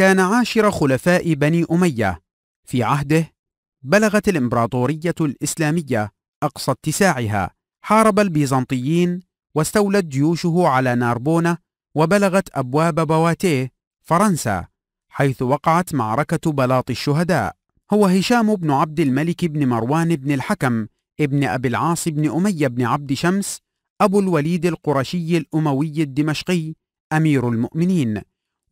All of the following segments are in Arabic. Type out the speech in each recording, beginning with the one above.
كان عاشر خلفاء بني أمية في عهده بلغت الإمبراطورية الإسلامية أقصى اتساعها حارب البيزنطيين واستولت جيوشه على ناربونة وبلغت أبواب بواتيه فرنسا حيث وقعت معركة بلاط الشهداء هو هشام بن عبد الملك بن مروان بن الحكم ابن أبي العاص بن أمية بن عبد شمس أبو الوليد القرشي الأموي الدمشقي أمير المؤمنين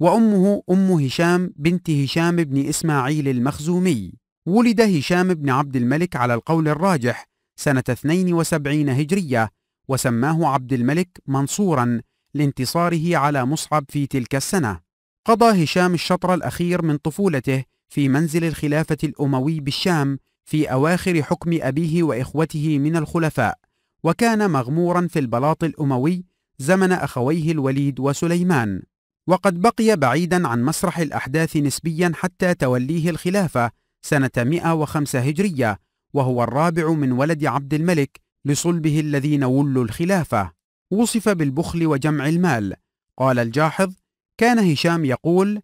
وأمه أم هشام بنت هشام بن إسماعيل المخزومي ولد هشام بن عبد الملك على القول الراجح سنة 72 هجرية وسماه عبد الملك منصورا لانتصاره على مصعب في تلك السنة قضى هشام الشطر الأخير من طفولته في منزل الخلافة الأموي بالشام في أواخر حكم أبيه وإخوته من الخلفاء وكان مغمورا في البلاط الأموي زمن أخويه الوليد وسليمان وقد بقي بعيدا عن مسرح الأحداث نسبيا حتى توليه الخلافة سنة 105 هجرية وهو الرابع من ولد عبد الملك لصلبه الذين ولوا الخلافة وصف بالبخل وجمع المال قال الجاحظ كان هشام يقول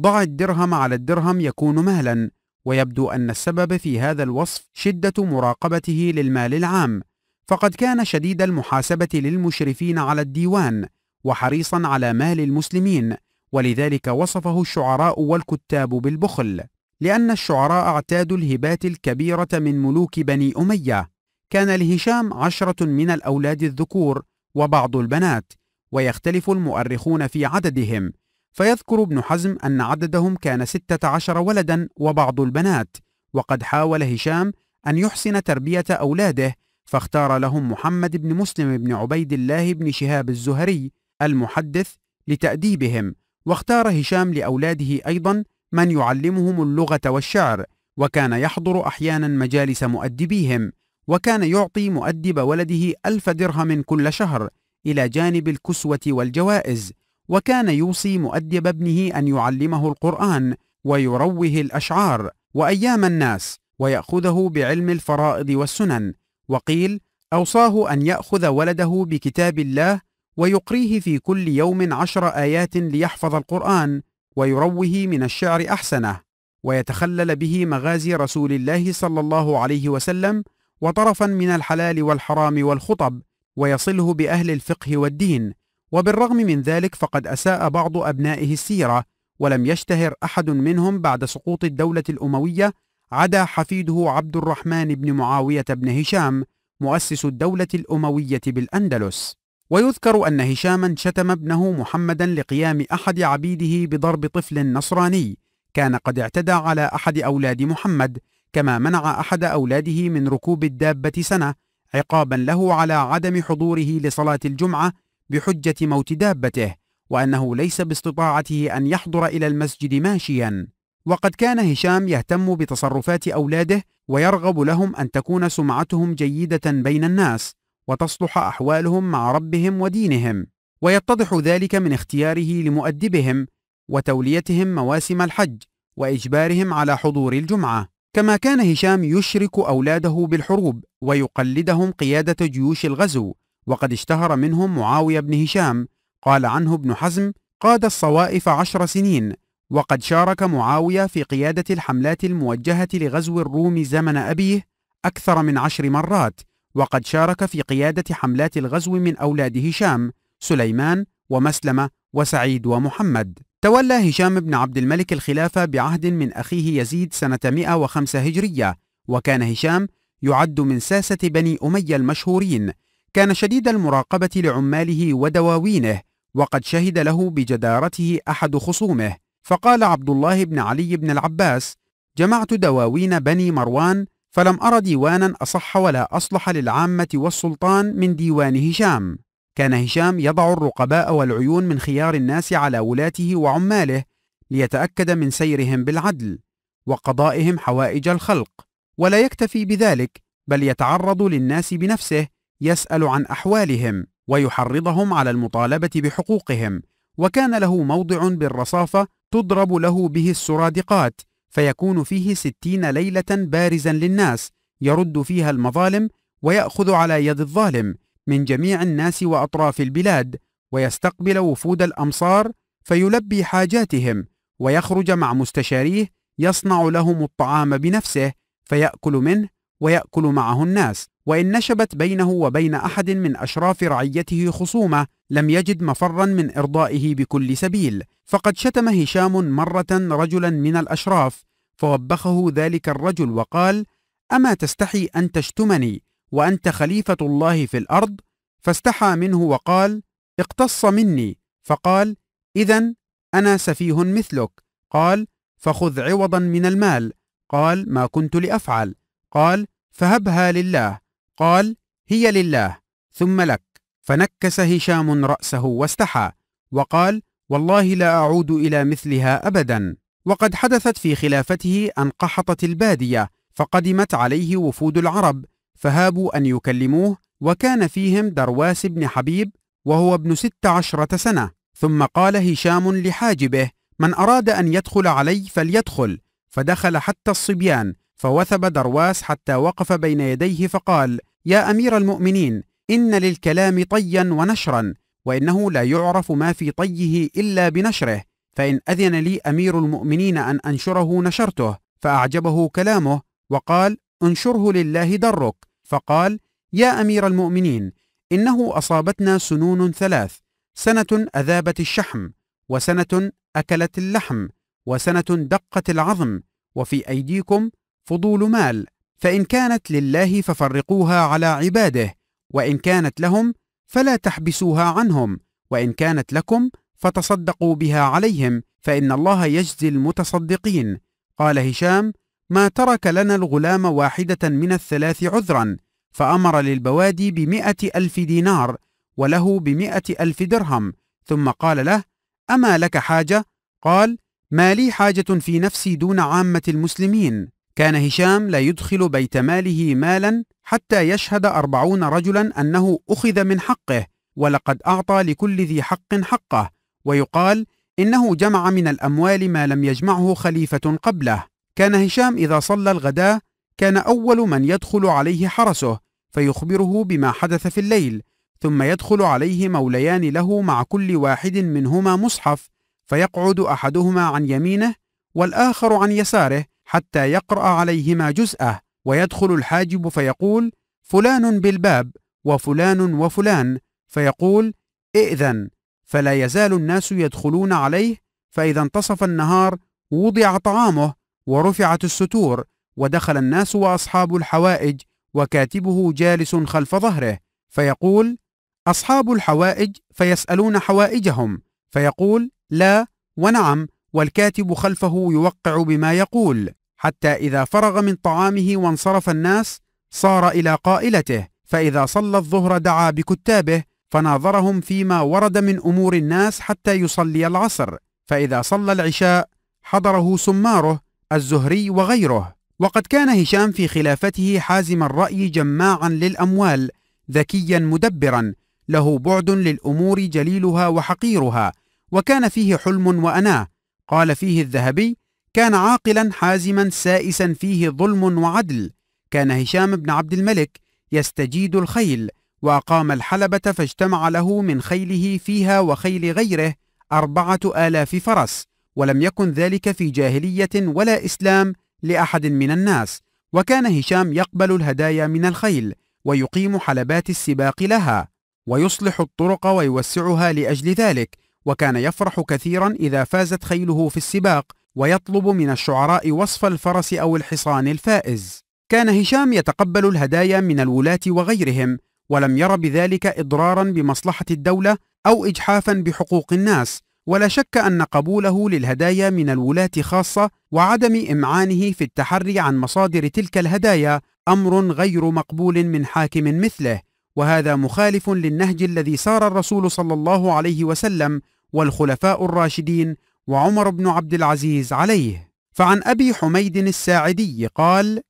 ضع الدرهم على الدرهم يكون مالا ويبدو أن السبب في هذا الوصف شدة مراقبته للمال العام فقد كان شديد المحاسبة للمشرفين على الديوان وحريصا على مال المسلمين ولذلك وصفه الشعراء والكتاب بالبخل لأن الشعراء اعتادوا الهبات الكبيرة من ملوك بني أمية كان لهشام عشرة من الأولاد الذكور وبعض البنات ويختلف المؤرخون في عددهم فيذكر ابن حزم أن عددهم كان ستة عشر ولدا وبعض البنات وقد حاول هشام أن يحسن تربية أولاده فاختار لهم محمد بن مسلم بن عبيد الله بن شهاب الزهري المحدث لتأديبهم واختار هشام لأولاده أيضا من يعلمهم اللغة والشعر وكان يحضر أحيانا مجالس مؤدبيهم وكان يعطي مؤدب ولده ألف درهم كل شهر إلى جانب الكسوة والجوائز وكان يوصي مؤدب ابنه أن يعلمه القرآن ويروه الأشعار وأيام الناس ويأخذه بعلم الفرائض والسنن وقيل أوصاه أن يأخذ ولده بكتاب الله ويقريه في كل يوم عشر آيات ليحفظ القرآن ويروه من الشعر أحسنه ويتخلل به مغازي رسول الله صلى الله عليه وسلم وطرفا من الحلال والحرام والخطب ويصله بأهل الفقه والدين وبالرغم من ذلك فقد أساء بعض أبنائه السيرة ولم يشتهر أحد منهم بعد سقوط الدولة الأموية عدا حفيده عبد الرحمن بن معاوية بن هشام مؤسس الدولة الأموية بالأندلس ويذكر أن هشاما شتم ابنه محمدا لقيام أحد عبيده بضرب طفل نصراني كان قد اعتدى على أحد أولاد محمد كما منع أحد أولاده من ركوب الدابة سنة عقابا له على عدم حضوره لصلاة الجمعة بحجة موت دابته وأنه ليس باستطاعته أن يحضر إلى المسجد ماشيا وقد كان هشام يهتم بتصرفات أولاده ويرغب لهم أن تكون سمعتهم جيدة بين الناس وتصلح أحوالهم مع ربهم ودينهم ويتضح ذلك من اختياره لمؤدبهم وتوليتهم مواسم الحج وإجبارهم على حضور الجمعة كما كان هشام يشرك أولاده بالحروب ويقلدهم قيادة جيوش الغزو وقد اشتهر منهم معاوية بن هشام قال عنه ابن حزم قاد الصوائف عشر سنين وقد شارك معاوية في قيادة الحملات الموجهة لغزو الروم زمن أبيه أكثر من عشر مرات وقد شارك في قيادة حملات الغزو من أولاد هشام سليمان ومسلمة وسعيد ومحمد تولى هشام بن عبد الملك الخلافة بعهد من أخيه يزيد سنة 105 هجرية وكان هشام يعد من ساسة بني أمية المشهورين كان شديد المراقبة لعماله ودواوينه وقد شهد له بجدارته أحد خصومه فقال عبد الله بن علي بن العباس جمعت دواوين بني مروان فلم أر ديوانا أصح ولا أصلح للعامة والسلطان من ديوان هشام كان هشام يضع الرقباء والعيون من خيار الناس على ولاته وعماله ليتأكد من سيرهم بالعدل وقضائهم حوائج الخلق ولا يكتفي بذلك بل يتعرض للناس بنفسه يسأل عن أحوالهم ويحرضهم على المطالبة بحقوقهم وكان له موضع بالرصافة تضرب له به السرادقات فيكون فيه ستين ليلة بارزا للناس يرد فيها المظالم ويأخذ على يد الظالم من جميع الناس وأطراف البلاد ويستقبل وفود الأمصار فيلبي حاجاتهم ويخرج مع مستشاريه يصنع لهم الطعام بنفسه فيأكل منه ويأكل معه الناس وإن نشبت بينه وبين أحد من أشراف رعيته خصومة لم يجد مفرا من إرضائه بكل سبيل فقد شتم هشام مرة رجلا من الأشراف فوبخه ذلك الرجل وقال أما تستحي أن تشتمني وأنت خليفة الله في الأرض فاستحى منه وقال اقتص مني فقال إذا أنا سفيه مثلك قال فخذ عوضا من المال قال ما كنت لأفعل قال فهبها لله قال هي لله ثم لك فنكس هشام رأسه واستحى وقال والله لا أعود إلى مثلها أبدا وقد حدثت في خلافته أن قحطت البادية فقدمت عليه وفود العرب فهابوا أن يكلموه وكان فيهم درواس بن حبيب وهو ابن ست عشرة سنة ثم قال هشام لحاجبه من أراد أن يدخل علي فليدخل فدخل حتى الصبيان فوثب درواس حتى وقف بين يديه فقال يا امير المؤمنين ان للكلام طيا ونشرا وانه لا يعرف ما في طيه الا بنشره فان اذن لي امير المؤمنين ان انشره نشرته فاعجبه كلامه وقال انشره لله درك فقال يا امير المؤمنين انه اصابتنا سنون ثلاث سنه اذابت الشحم وسنه اكلت اللحم وسنه دقت العظم وفي ايديكم فضول مال فإن كانت لله ففرقوها على عباده وإن كانت لهم فلا تحبسوها عنهم وإن كانت لكم فتصدقوا بها عليهم فإن الله يجزي المتصدقين قال هشام ما ترك لنا الغلام واحدة من الثلاث عذرا فأمر للبوادي بمئة ألف دينار وله بمئة ألف درهم ثم قال له أما لك حاجة؟ قال ما لي حاجة في نفسي دون عامة المسلمين كان هشام لا يدخل بيت ماله مالا حتى يشهد أربعون رجلا أنه أخذ من حقه ولقد أعطى لكل ذي حق حقه ويقال إنه جمع من الأموال ما لم يجمعه خليفة قبله كان هشام إذا صلى الغداء كان أول من يدخل عليه حرسه فيخبره بما حدث في الليل ثم يدخل عليه موليان له مع كل واحد منهما مصحف فيقعد أحدهما عن يمينه والآخر عن يساره حتى يقرأ عليهما جزءه ويدخل الحاجب فيقول فلان بالباب وفلان وفلان فيقول ائذن فلا يزال الناس يدخلون عليه فإذا انتصف النهار وضع طعامه ورفعت الستور ودخل الناس وأصحاب الحوائج وكاتبه جالس خلف ظهره فيقول أصحاب الحوائج فيسألون حوائجهم فيقول لا ونعم والكاتب خلفه يوقع بما يقول حتى إذا فرغ من طعامه وانصرف الناس صار إلى قائلته فإذا صلى الظهر دعا بكتابه فناظرهم فيما ورد من أمور الناس حتى يصلي العصر فإذا صلى العشاء حضره سماره الزهري وغيره وقد كان هشام في خلافته حازم الرأي جماعا للأموال ذكيا مدبرا له بعد للأمور جليلها وحقيرها وكان فيه حلم وأناه قال فيه الذهبي كان عاقلا حازما سائسا فيه ظلم وعدل كان هشام بن عبد الملك يستجيد الخيل وأقام الحلبة فاجتمع له من خيله فيها وخيل غيره أربعة آلاف فرس ولم يكن ذلك في جاهلية ولا إسلام لأحد من الناس وكان هشام يقبل الهدايا من الخيل ويقيم حلبات السباق لها ويصلح الطرق ويوسعها لأجل ذلك وكان يفرح كثيرا إذا فازت خيله في السباق ويطلب من الشعراء وصف الفرس أو الحصان الفائز كان هشام يتقبل الهدايا من الولاة وغيرهم ولم ير بذلك إضرارا بمصلحة الدولة أو إجحافا بحقوق الناس ولا شك أن قبوله للهدايا من الولاة خاصة وعدم إمعانه في التحري عن مصادر تلك الهدايا أمر غير مقبول من حاكم مثله وهذا مخالف للنهج الذي سار الرسول صلى الله عليه وسلم والخلفاء الراشدين وعمر بن عبد العزيز عليه فعن ابي حميد الساعدي قال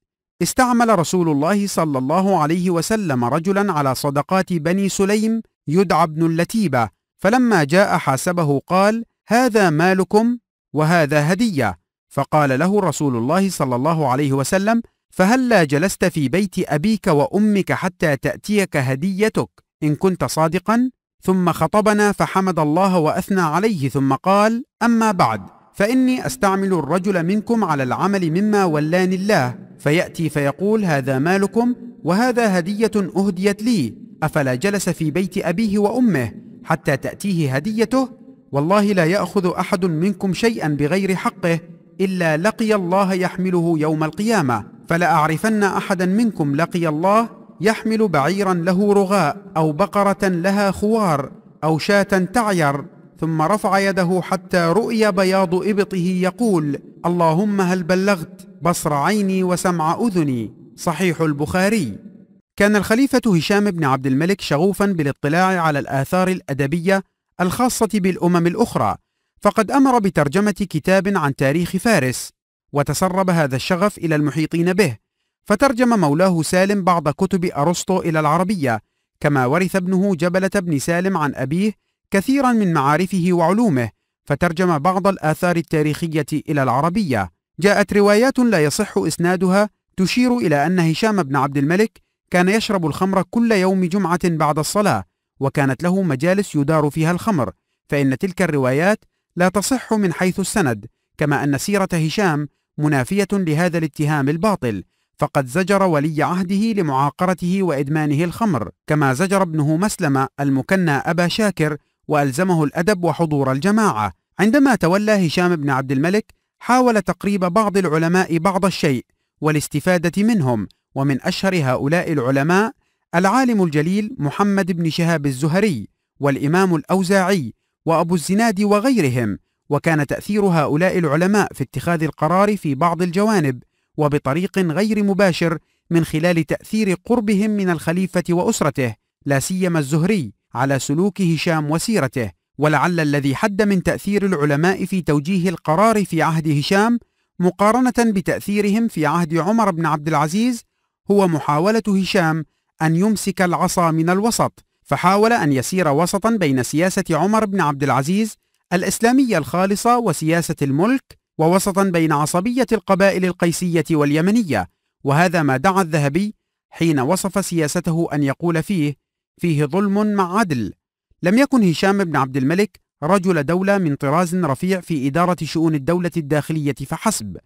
استعمل رسول الله صلى الله عليه وسلم رجلا على صدقات بني سليم يدعى ابن اللتيبه فلما جاء حاسبه قال هذا مالكم وهذا هديه فقال له رسول الله صلى الله عليه وسلم فهلا جلست في بيت ابيك وامك حتى تاتيك هديتك ان كنت صادقا ثم خطبنا فحمد الله واثنى عليه ثم قال اما بعد فاني استعمل الرجل منكم على العمل مما ولاني الله فياتي فيقول هذا مالكم وهذا هديه اهديت لي افلا جلس في بيت ابيه وامه حتى تاتيه هديته والله لا ياخذ احد منكم شيئا بغير حقه الا لقي الله يحمله يوم القيامه فلاعرفن احدا منكم لقي الله يحمل بعيرا له رغاء او بقره لها خوار او شاه تعير ثم رفع يده حتى رؤي بياض ابطه يقول اللهم هل بلغت بصر عيني وسمع اذني صحيح البخاري كان الخليفه هشام بن عبد الملك شغوفا بالاطلاع على الاثار الادبيه الخاصه بالامم الاخرى فقد امر بترجمه كتاب عن تاريخ فارس وتسرب هذا الشغف الى المحيطين به فترجم مولاه سالم بعض كتب أرسطو إلى العربية كما ورث ابنه جبلة بن سالم عن أبيه كثيرا من معارفه وعلومه فترجم بعض الآثار التاريخية إلى العربية جاءت روايات لا يصح إسنادها تشير إلى أن هشام بن عبد الملك كان يشرب الخمر كل يوم جمعة بعد الصلاة وكانت له مجالس يدار فيها الخمر فإن تلك الروايات لا تصح من حيث السند كما أن سيرة هشام منافية لهذا الاتهام الباطل فقد زجر ولي عهده لمعاقرته وإدمانه الخمر كما زجر ابنه مسلمة المكنى أبا شاكر وألزمه الأدب وحضور الجماعة عندما تولى هشام بن عبد الملك حاول تقريب بعض العلماء بعض الشيء والاستفادة منهم ومن أشهر هؤلاء العلماء العالم الجليل محمد بن شهاب الزهري والإمام الأوزاعي وأبو الزناد وغيرهم وكان تأثير هؤلاء العلماء في اتخاذ القرار في بعض الجوانب وبطريق غير مباشر من خلال تأثير قربهم من الخليفة وأسرته لا سيما الزهري على سلوك هشام وسيرته ولعل الذي حد من تأثير العلماء في توجيه القرار في عهد هشام مقارنة بتأثيرهم في عهد عمر بن عبد العزيز هو محاولة هشام أن يمسك العصا من الوسط فحاول أن يسير وسطا بين سياسة عمر بن عبد العزيز الإسلامية الخالصة وسياسة الملك ووسطا بين عصبية القبائل القيسية واليمنية وهذا ما دعا الذهبي حين وصف سياسته أن يقول فيه فيه ظلم مع عدل لم يكن هشام بن عبد الملك رجل دولة من طراز رفيع في إدارة شؤون الدولة الداخلية فحسب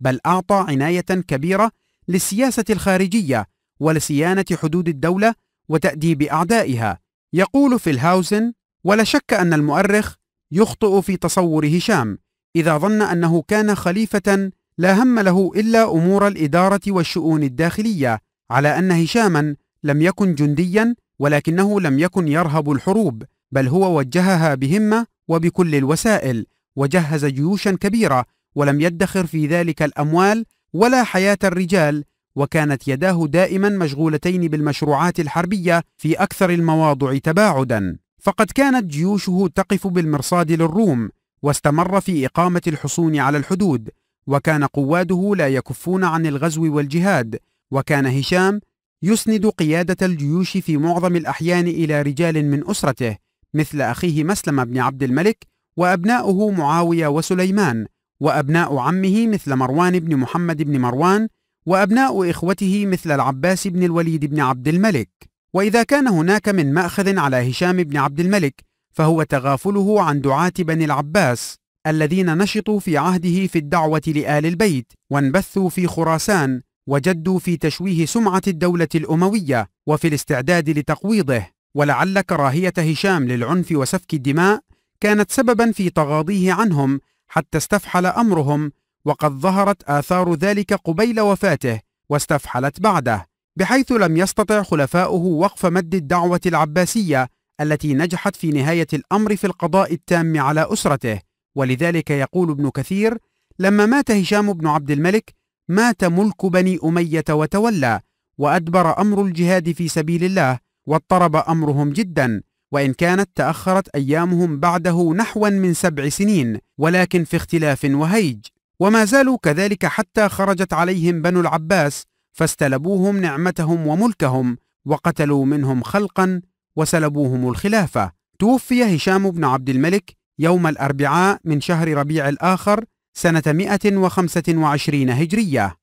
بل أعطى عناية كبيرة للسياسة الخارجية ولصيانة حدود الدولة وتأديب أعدائها يقول في الهاوزن ولا شك أن المؤرخ يخطئ في تصور هشام إذا ظن أنه كان خليفة لا هم له إلا أمور الإدارة والشؤون الداخلية على أن هشاما لم يكن جنديا ولكنه لم يكن يرهب الحروب بل هو وجهها بهمة وبكل الوسائل وجهز جيوشا كبيرة ولم يدخر في ذلك الأموال ولا حياة الرجال وكانت يداه دائما مشغولتين بالمشروعات الحربية في أكثر المواضع تباعدا فقد كانت جيوشه تقف بالمرصاد للروم واستمر في إقامة الحصون على الحدود وكان قواده لا يكفون عن الغزو والجهاد وكان هشام يسند قيادة الجيوش في معظم الأحيان إلى رجال من أسرته مثل أخيه مسلم بن عبد الملك وأبناؤه معاوية وسليمان وأبناء عمه مثل مروان بن محمد بن مروان وأبناء إخوته مثل العباس بن الوليد بن عبد الملك وإذا كان هناك من مأخذ على هشام بن عبد الملك فهو تغافله عن دعاة بني العباس الذين نشطوا في عهده في الدعوة لآل البيت وانبثوا في خراسان وجدوا في تشويه سمعة الدولة الأموية وفي الاستعداد لتقويضه ولعل كراهية هشام للعنف وسفك الدماء كانت سببا في تغاضيه عنهم حتى استفحل أمرهم وقد ظهرت آثار ذلك قبيل وفاته واستفحلت بعده بحيث لم يستطع خلفاؤه وقف مد الدعوة العباسية التي نجحت في نهاية الأمر في القضاء التام على أسرته ولذلك يقول ابن كثير لما مات هشام بن عبد الملك مات ملك بني أمية وتولى وأدبر أمر الجهاد في سبيل الله واضطرب أمرهم جدا وإن كانت تأخرت أيامهم بعده نحوا من سبع سنين ولكن في اختلاف وهيج وما زالوا كذلك حتى خرجت عليهم بنو العباس فاستلبوهم نعمتهم وملكهم وقتلوا منهم خلقا وسلبوهم الخلافة توفي هشام بن عبد الملك يوم الأربعاء من شهر ربيع الآخر سنة 125 هجرية